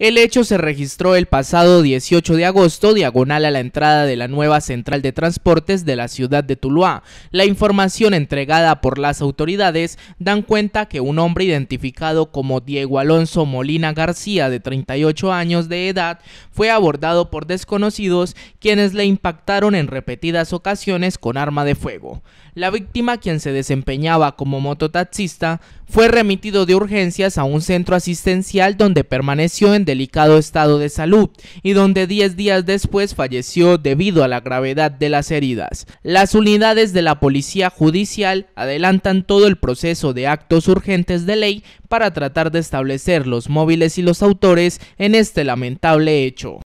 El hecho se registró el pasado 18 de agosto, diagonal a la entrada de la nueva central de transportes de la ciudad de Tuluá. La información entregada por las autoridades dan cuenta que un hombre identificado como Diego Alonso Molina García, de 38 años de edad, fue abordado por desconocidos quienes le impactaron en repetidas ocasiones con arma de fuego. La víctima, quien se desempeñaba como mototaxista, fue remitido de urgencias a un centro asistencial donde permaneció en delicado estado de salud y donde 10 días después falleció debido a la gravedad de las heridas. Las unidades de la Policía Judicial adelantan todo el proceso de actos urgentes de ley para tratar de establecer los móviles y los autores en este lamentable hecho.